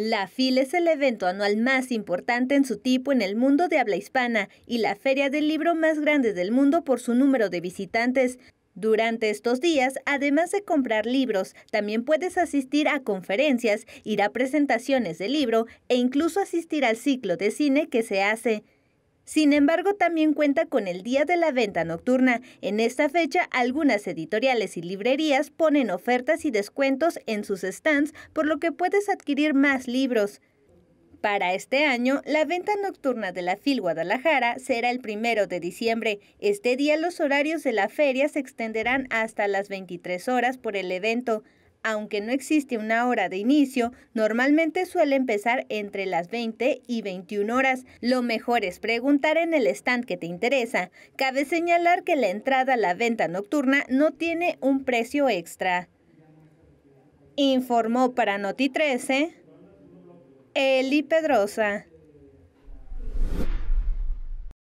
La FIL es el evento anual más importante en su tipo en el mundo de habla hispana y la feria del libro más grande del mundo por su número de visitantes. Durante estos días, además de comprar libros, también puedes asistir a conferencias, ir a presentaciones de libro e incluso asistir al ciclo de cine que se hace. Sin embargo, también cuenta con el Día de la Venta Nocturna. En esta fecha, algunas editoriales y librerías ponen ofertas y descuentos en sus stands, por lo que puedes adquirir más libros. Para este año, la venta nocturna de la FIL Guadalajara será el primero de diciembre. Este día los horarios de la feria se extenderán hasta las 23 horas por el evento. Aunque no existe una hora de inicio, normalmente suele empezar entre las 20 y 21 horas. Lo mejor es preguntar en el stand que te interesa. Cabe señalar que la entrada a la venta nocturna no tiene un precio extra. Informó para Noti 13 Eli Pedrosa.